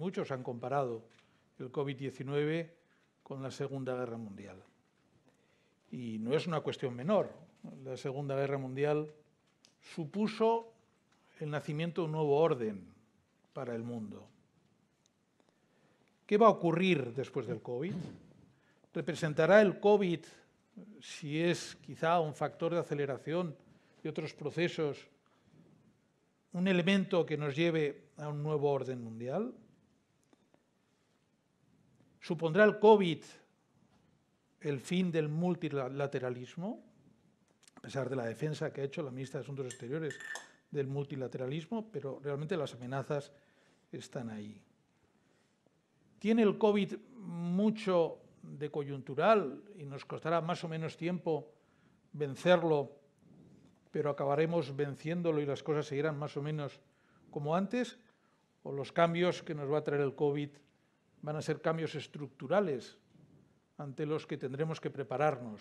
muchos han comparado el COVID-19 con la Segunda Guerra Mundial. Y no es una cuestión menor. La Segunda Guerra Mundial supuso el nacimiento de un nuevo orden para el mundo. ¿Qué va a ocurrir después del COVID? ¿Representará el COVID, si es quizá un factor de aceleración de otros procesos, un elemento que nos lleve a un nuevo orden mundial? ¿Supondrá el COVID el fin del multilateralismo? A pesar de la defensa que ha hecho la ministra de Asuntos Exteriores del multilateralismo, pero realmente las amenazas están ahí. ¿Tiene el COVID mucho de coyuntural y nos costará más o menos tiempo vencerlo, pero acabaremos venciéndolo y las cosas seguirán más o menos como antes? ¿O los cambios que nos va a traer el COVID van a ser cambios estructurales ante los que tendremos que prepararnos.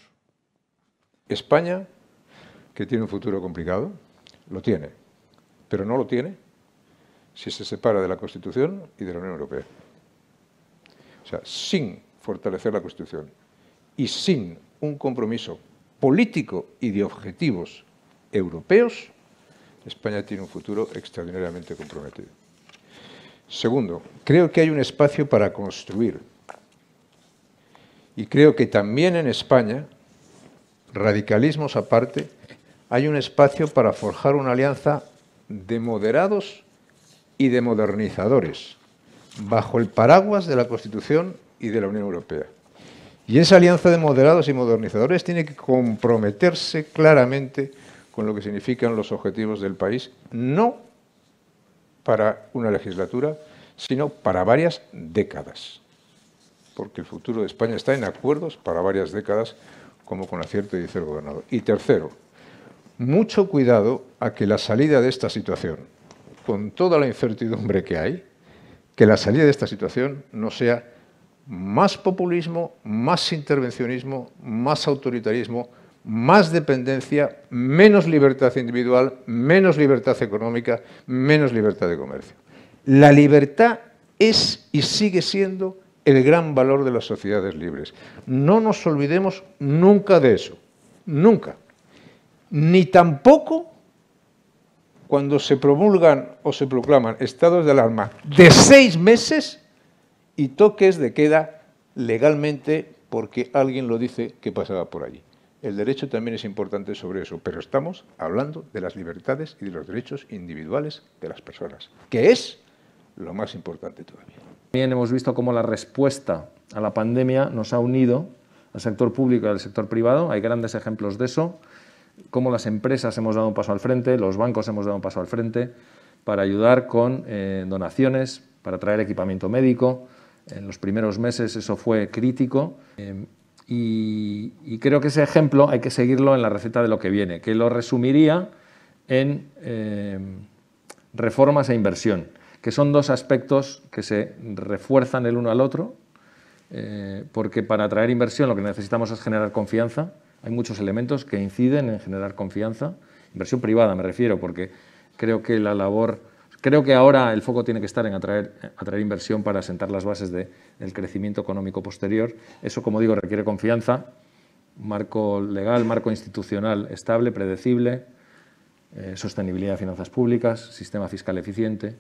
España, que tiene un futuro complicado, lo tiene, pero no lo tiene si se separa de la Constitución y de la Unión Europea. O sea, sin fortalecer la Constitución y sin un compromiso político y de objetivos europeos, España tiene un futuro extraordinariamente comprometido. Segundo, creo que hay un espacio para construir. Y creo que también en España, radicalismos aparte, hay un espacio para forjar una alianza de moderados y de modernizadores, bajo el paraguas de la Constitución y de la Unión Europea. Y esa alianza de moderados y modernizadores tiene que comprometerse claramente con lo que significan los objetivos del país, no para una legislatura, sino para varias décadas, porque el futuro de España está en acuerdos para varias décadas, como con acierto dice el gobernador. Y tercero, mucho cuidado a que la salida de esta situación, con toda la incertidumbre que hay, que la salida de esta situación no sea más populismo, más intervencionismo, más autoritarismo, más dependencia, menos libertad individual, menos libertad económica, menos libertad de comercio. La libertad es y sigue siendo el gran valor de las sociedades libres. No nos olvidemos nunca de eso, nunca. Ni tampoco cuando se promulgan o se proclaman estados de alarma de seis meses y toques de queda legalmente porque alguien lo dice que pasaba por allí. El derecho también es importante sobre eso, pero estamos hablando de las libertades y de los derechos individuales de las personas, que es lo más importante todavía. También hemos visto cómo la respuesta a la pandemia nos ha unido al sector público y al sector privado. Hay grandes ejemplos de eso. Cómo las empresas hemos dado un paso al frente, los bancos hemos dado un paso al frente para ayudar con eh, donaciones, para traer equipamiento médico. En los primeros meses eso fue crítico. Eh, y, creo que ese ejemplo hay que seguirlo en la receta de lo que viene, que lo resumiría en eh, reformas e inversión, que son dos aspectos que se refuerzan el uno al otro, eh, porque para atraer inversión lo que necesitamos es generar confianza. Hay muchos elementos que inciden en generar confianza, inversión privada me refiero, porque creo que la labor Creo que ahora el foco tiene que estar en atraer, inversión para sentar las bases del crecimiento económico posterior. Eso, como digo, requiere confianza, marco legal, marco institucional estable, predecible, eh, sostenibilidad de finanzas públicas, sistema fiscal eficiente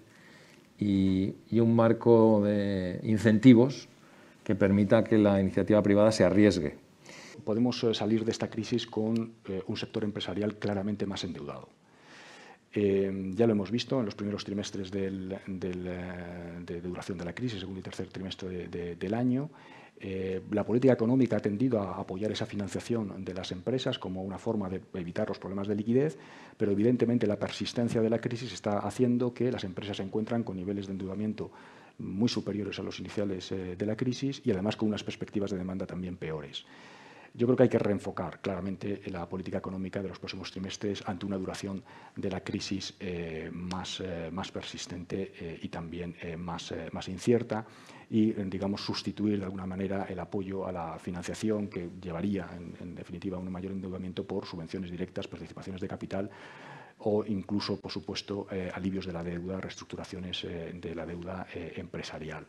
y, un marco de incentivos que permita que la iniciativa privada se arriesgue. Podemos eh, salir de esta crisis con eh, un sector empresarial claramente más endeudado. Eh, ya lo hemos visto en los primeros trimestres eh, de, duración de la crisis, segundo y tercer trimestre del año. Eh, la política económica ha tendido a apoyar esa financiación de las empresas como una forma de evitar los problemas de liquidez, pero evidentemente la persistencia de la crisis está haciendo que las empresas se encuentran con niveles de endeudamiento muy superiores a los iniciales de la crisis y además con unas perspectivas de demanda también peores. Yo creo que hay que reenfocar claramente la política económica de los próximos trimestres ante una duración de la crisis eh, eh, más, persistente eh, y también más, incierta y, digamos, sustituir de alguna manera el apoyo a la financiación que llevaría, en, en definitiva, a un mayor endeudamiento por subvenciones directas, participaciones de capital o incluso, por supuesto, alivios de la deuda, reestructuraciones de la deuda empresarial.